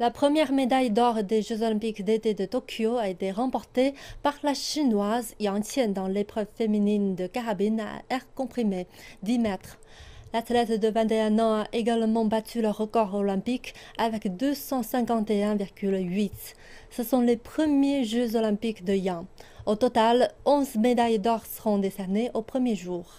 La première médaille d'or des Jeux olympiques d'été de Tokyo a été remportée par la Chinoise Yang Qian dans l'épreuve féminine de carabine à air comprimé, 10 mètres. L'athlète de 21 ans a également battu le record olympique avec 251,8. Ce sont les premiers Jeux olympiques de Yang. Au total, 11 médailles d'or seront décernées au premier jour.